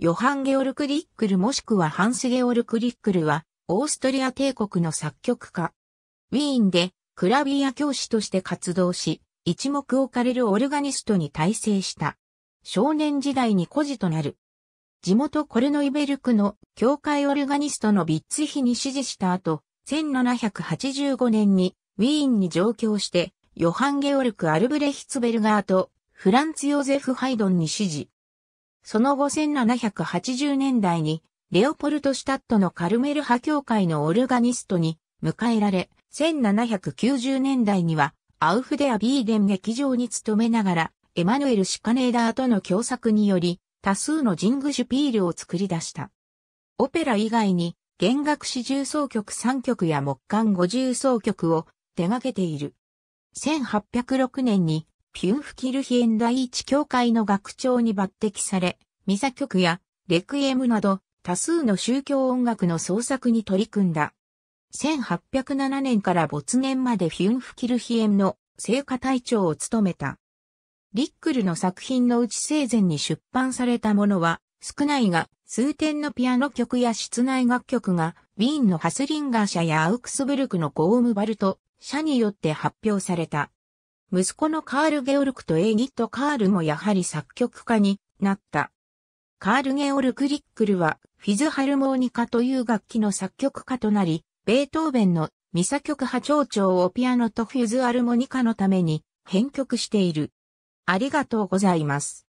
ヨハン・ゲオルク・リックルもしくはハンス・ゲオルク・リックルは、オーストリア帝国の作曲家。ウィーンで、クラビア教師として活動し、一目置かれるオルガニストに大成した。少年時代に孤児となる。地元コルノイベルクの教会オルガニストのビッツヒに支持した後、1785年にウィーンに上京して、ヨハン・ゲオルク・アルブレヒツベルガーとフランツ・ヨーゼフ・ハイドンに支持。その後1780年代に、レオポルトシュタットのカルメル派教会のオルガニストに迎えられ、1790年代には、アウフデア・ビーデン劇場に勤めながら、エマヌエル・シカネーダーとの共作により、多数のジングシュピールを作り出した。オペラ以外に、弦楽四重奏曲3曲や木管五重奏曲を手掛けている。1806年にピュンフキルヒエン第一教会の学長に抜擢され、ミサ曲やレクイエムなど多数の宗教音楽の創作に取り組んだ。1807年から没年までフィュンフキルヒエンの聖歌隊長を務めた。リックルの作品のうち生前に出版されたものは少ないが数点のピアノ曲や室内楽曲がウィーンのハスリンガー社やアウクスブルクのゴームバルト社によって発表された。息子のカール・ゲオルクとエイギット・カールもやはり作曲家になった。カール・ゲオルク・リックルはフィズハルモーニカという楽器の作曲家となり、ベートーベンのミサ曲波長調をピアノとフィズアルモニカのために編曲している。ありがとうございます。